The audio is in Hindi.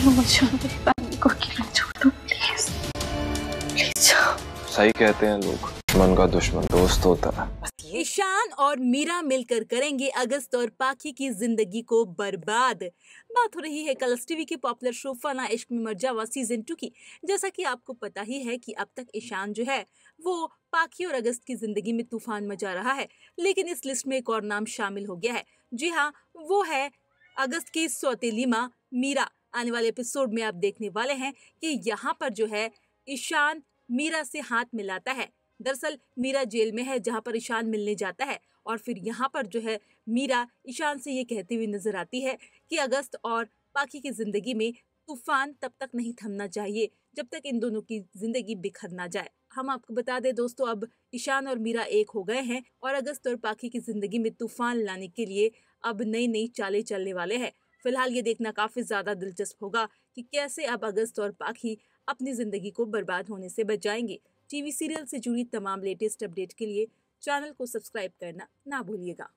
सही कहते हैं लोग मन का दुश्मन दोस्त होता है ईशान और मीरा मिलकर करेंगे अगस्त और पाखी की जिंदगी को बर्बाद बात हो रही है कलर्स टीवी के पॉपुलर शो फना इश्क में मर जावा सीजन टू की जैसा कि आपको पता ही है कि अब तक ईशान जो है वो पाखी और अगस्त की जिंदगी में तूफान मचा रहा है लेकिन इस लिस्ट में एक और नाम शामिल हो गया है जी हाँ वो है अगस्त की सौतेली माँ मीरा आने वाले एपिसोड में आप देखने वाले हैं कि यहाँ पर जो है ईशान मीरा से हाथ मिलाता है दरअसल मीरा जेल में है जहाँ पर ईशान मिलने जाता है और फिर यहाँ पर जो है मीरा ईशान से ये कहती हुई नजर आती है कि अगस्त और बाकी की जिंदगी में तूफान तब तक नहीं थमना चाहिए जब तक इन दोनों की जिंदगी बिखर ना जाए हम आपको बता दें दोस्तों अब ईशान और मीरा एक हो गए हैं और अगस्त और पाखी की जिंदगी में तूफान लाने के लिए अब नई नई चालें चलने वाले हैं फिलहाल ये देखना काफ़ी ज़्यादा दिलचस्प होगा कि कैसे अब अगस्त और पाखी अपनी ज़िंदगी को बर्बाद होने से बचाएंगे टीवी सीरियल से जुड़ी तमाम लेटेस्ट अपडेट के लिए चैनल को सब्सक्राइब करना ना भूलिएगा